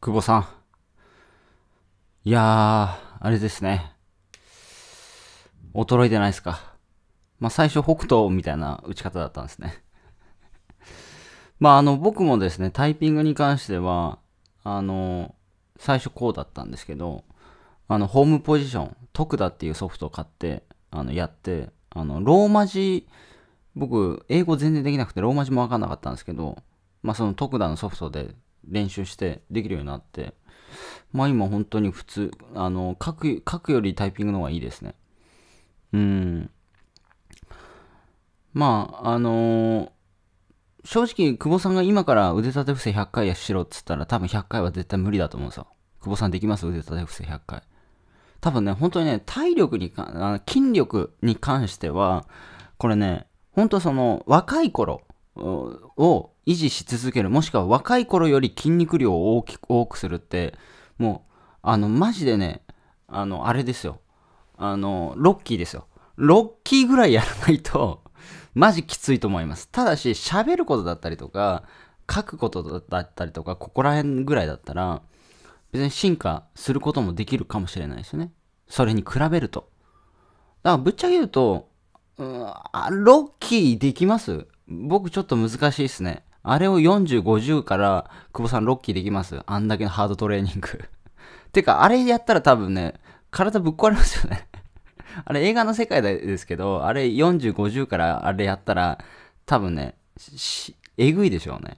久保さん。いやー、あれですね。衰えてないですか。まあ、最初北斗みたいな打ち方だったんですね。まあ、あの、僕もですね、タイピングに関しては、あの、最初こうだったんですけど、あの、ホームポジション、徳田っていうソフトを買って、あの、やって、あの、ローマ字、僕、英語全然できなくて、ローマ字もわかんなかったんですけど、まあ、その徳田のソフトで練習してできるようになってまあ今本当に普通あの書く書くよりタイピングの方がいいですねうんまああのー、正直久保さんが今から腕立て伏せ100回やしろっつったら多分100回は絶対無理だと思うんですよ久保さんできます腕立て伏せ100回多分ね本当にね体力にかあの筋力に関してはこれね本当その若い頃を維持し続ける、もしくは若い頃より筋肉量を大きく多くするって、もう、あの、マジでね、あの、あれですよ。あの、ロッキーですよ。ロッキーぐらいやらないと、マジきついと思います。ただし、喋ることだったりとか、書くことだったりとか、ここら辺ぐらいだったら、別に進化することもできるかもしれないですよね。それに比べると。だからぶっちゃけ言うと、うん、ロッキーできます僕ちょっと難しいですね。あれを40、50から久保さん6期できます。あんだけのハードトレーニング てか、あれやったら多分ね、体ぶっ壊れますよね あれ映画の世界ですけど、あれ40、50からあれやったら多分ね、えぐいでしょうね。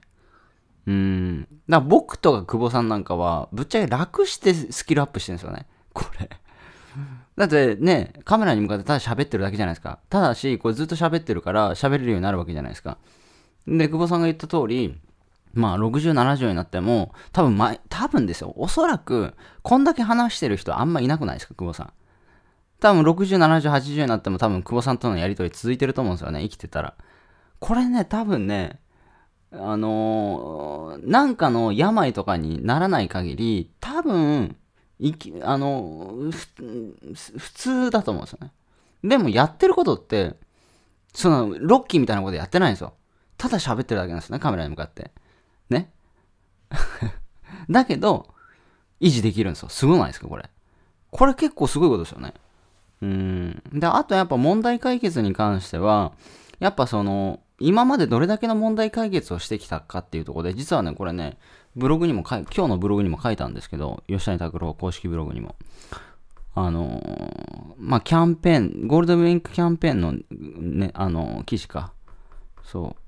うん。だから僕とか久保さんなんかは、ぶっちゃけ楽してスキルアップしてるんですよね。これ だってね、カメラに向かってただ喋ってるだけじゃないですか。ただし、これずっと喋ってるから喋れるようになるわけじゃないですか。で、久保さんが言った通り、まあ、60、70になっても、多分前、多分ですよ。おそらく、こんだけ話してる人あんまいなくないですか、久保さん。多分60、70、80になっても多分久保さんとのやりとり続いてると思うんですよね、生きてたら。これね、多分ね、あのー、なんかの病とかにならない限り、多分、いき、あのー、普通だと思うんですよね。でもやってることって、その、ロッキーみたいなことやってないんですよ。ただ喋ってるだけなんですね、カメラに向かって。ね だけど、維持できるんですよ。すごないですか、これ。これ結構すごいことですよね。うん。で、あとやっぱ問題解決に関しては、やっぱその、今までどれだけの問題解決をしてきたかっていうとこで、実はね、これね、ブログにも書い、今日のブログにも書いたんですけど、吉谷拓郎公式ブログにも。あのー、まあ、キャンペーン、ゴールドウィンクキャンペーンのね、あのー、記事か。そう。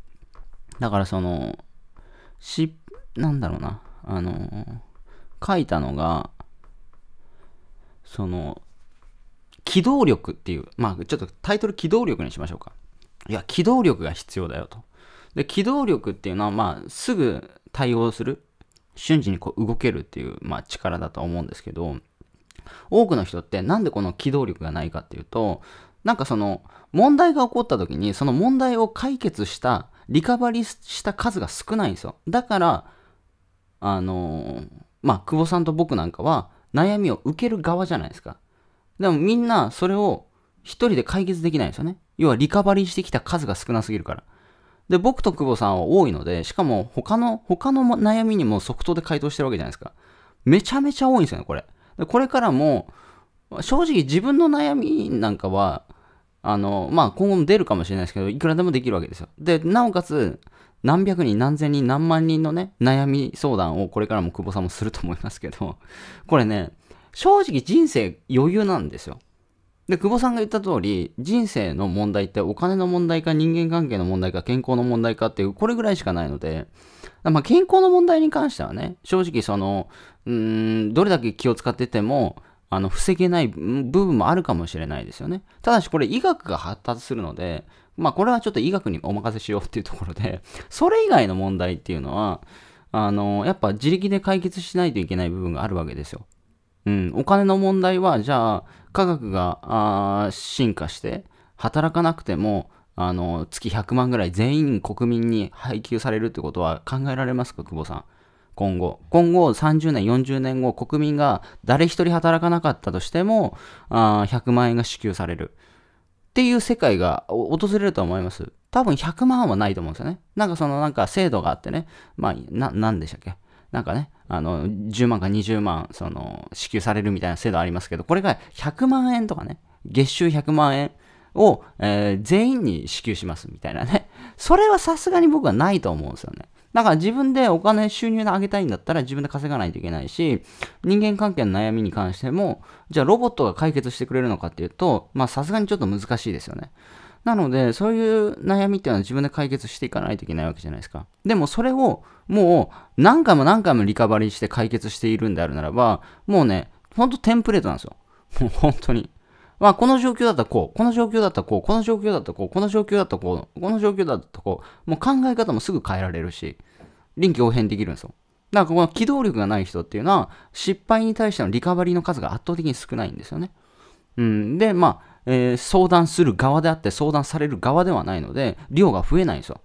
だからその、し、なんだろうな、あの、書いたのが、その、機動力っていう、まあちょっとタイトル機動力にしましょうか。いや、機動力が必要だよと。で、機動力っていうのは、まあすぐ対応する、瞬時にこう動けるっていう、まあ力だと思うんですけど、多くの人ってなんでこの機動力がないかっていうと、なんかその問題が起こった時にその問題を解決したリカバリーした数が少ないんですよ。だから、あのー、まあ、久保さんと僕なんかは悩みを受ける側じゃないですか。でもみんなそれを一人で解決できないんですよね。要はリカバリーしてきた数が少なすぎるから。で、僕と久保さんは多いので、しかも他の、他の悩みにも即答で回答してるわけじゃないですか。めちゃめちゃ多いんですよね、これ。これからも、正直自分の悩みなんかは、あの、まあ、今後も出るかもしれないですけど、いくらでもできるわけですよ。で、なおかつ、何百人、何千人、何万人のね、悩み相談をこれからも久保さんもすると思いますけど、これね、正直人生余裕なんですよ。で、久保さんが言った通り、人生の問題ってお金の問題か人間関係の問題か健康の問題かっていう、これぐらいしかないので、まあ、健康の問題に関してはね、正直その、うん、どれだけ気を使ってても、あの、防げない部分もあるかもしれないですよね。ただしこれ医学が発達するので、まあこれはちょっと医学にお任せしようっていうところで、それ以外の問題っていうのは、あの、やっぱ自力で解決しないといけない部分があるわけですよ。うん、お金の問題は、じゃあ、科学が進化して、働かなくても、あの、月100万ぐらい全員国民に配給されるってことは考えられますか、久保さん。今後。今後30年、40年後、国民が誰一人働かなかったとしても、あ100万円が支給される。っていう世界が訪れると思います。多分100万はないと思うんですよね。なんかそのなんか制度があってね、まあ、な、なんでしたっけなんかね、あの、10万か20万、その、支給されるみたいな制度ありますけど、これが100万円とかね、月収100万円を、えー、全員に支給しますみたいなね。それはさすがに僕はないと思うんですよね。だから自分でお金収入上げたいんだったら自分で稼がないといけないし、人間関係の悩みに関しても、じゃあロボットが解決してくれるのかっていうと、まあさすがにちょっと難しいですよね。なので、そういう悩みっていうのは自分で解決していかないといけないわけじゃないですか。でもそれをもう何回も何回もリカバリーして解決しているんであるならば、もうね、ほんとテンプレートなんですよ。もう本当に。まあ、この状況だったらこう、この状況だったらこう、この状況だったらこう、この状況だったらこう、この状況だったらこう、もう考え方もすぐ変えられるし、臨機応変できるんですよ。だからこの機動力がない人っていうのは、失敗に対してのリカバリーの数が圧倒的に少ないんですよね。うん、で、まあ、えー、相談する側であって、相談される側ではないので、量が増えないんですよ。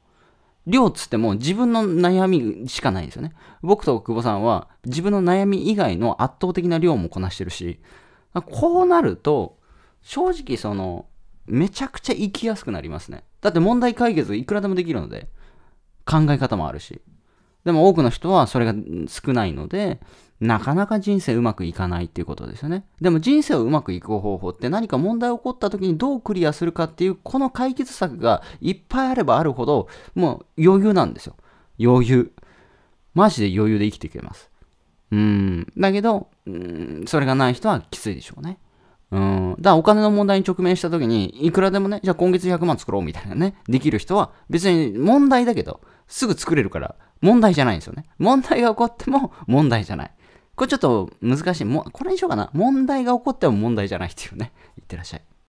量っつっても自分の悩みしかないんですよね。僕と久保さんは自分の悩み以外の圧倒的な量もこなしてるし、こうなると正直その、めちゃくちゃ生きやすくなりますね。だって問題解決いくらでもできるので、考え方もあるし。でも多くの人はそれが少ないので、なかなか人生うまくいかないっていうことですよね。でも人生をうまくいく方法って何か問題起こった時にどうクリアするかっていう、この解決策がいっぱいあればあるほど、もう余裕なんですよ。余裕。マジで余裕で生きていけます。うん。だけど、うん、それがない人はきついでしょうね。うん。だからお金の問題に直面した時に、いくらでもね、じゃあ今月100万作ろうみたいなね、できる人は、別に問題だけど、すぐ作れるから、問題じゃないんですよね。問題が起こっても問題じゃない。これちょっと難しい。もこれにしようかな。問題が起こっても問題じゃないっていうね。いってらっしゃい。